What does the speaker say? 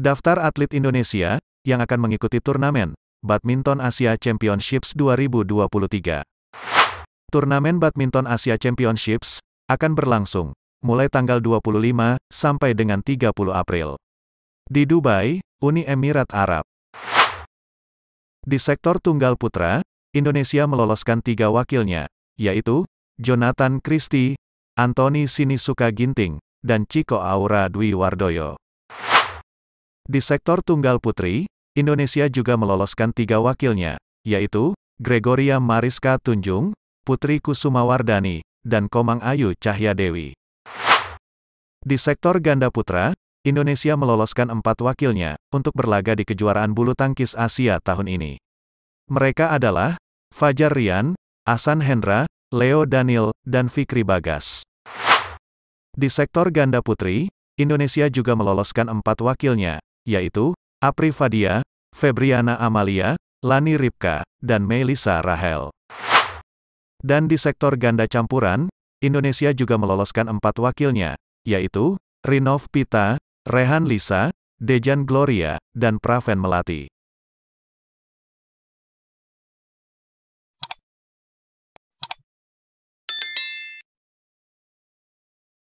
Daftar atlet Indonesia yang akan mengikuti turnamen Badminton Asia Championships 2023. Turnamen Badminton Asia Championships akan berlangsung mulai tanggal 25 sampai dengan 30 April di Dubai, Uni Emirat Arab. Di sektor tunggal putra, Indonesia meloloskan tiga wakilnya, yaitu Jonathan Christie, Anthony Sinisuka Ginting, dan Chico Aura Dwi Wardoyo. Di sektor tunggal putri, Indonesia juga meloloskan tiga wakilnya, yaitu Gregoria Mariska Tunjung, Putri Kusuma Wardani, dan Komang Ayu Cahya Dewi. Di sektor ganda putra, Indonesia meloloskan empat wakilnya untuk berlaga di kejuaraan bulu tangkis Asia tahun ini. Mereka adalah Fajar Rian, Asan Hendra, Leo Daniel, dan Fikri Bagas. Di sektor ganda putri, Indonesia juga meloloskan empat wakilnya, yaitu Apri Fadia, Febriana Amalia, Lani Ripka, dan Melisa Rahel. Dan di sektor ganda campuran, Indonesia juga meloloskan empat wakilnya, yaitu Rinov Pita, Rehan Lisa, Dejan Gloria, dan Praven Melati.